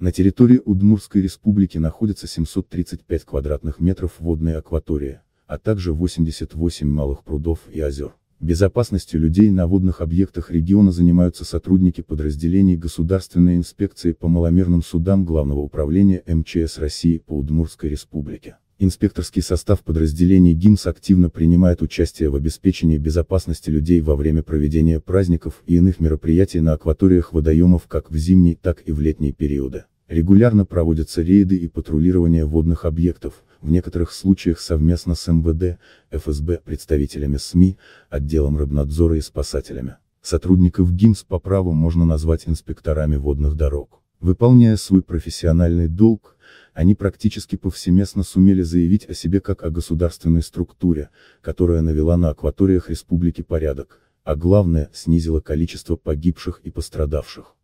На территории Удмурской республики находится 735 квадратных метров водной акватории, а также 88 малых прудов и озер. Безопасностью людей на водных объектах региона занимаются сотрудники подразделений Государственной инспекции по маломерным судам Главного управления МЧС России по Удмурской республике. Инспекторский состав подразделений ГИМС активно принимает участие в обеспечении безопасности людей во время проведения праздников и иных мероприятий на акваториях водоемов как в зимний, так и в летний периоды. Регулярно проводятся рейды и патрулирование водных объектов, в некоторых случаях совместно с МВД, ФСБ, представителями СМИ, отделом рыбнадзора и спасателями. Сотрудников ГИМС по праву можно назвать инспекторами водных дорог. Выполняя свой профессиональный долг, они практически повсеместно сумели заявить о себе как о государственной структуре, которая навела на акваториях республики порядок, а главное, снизила количество погибших и пострадавших.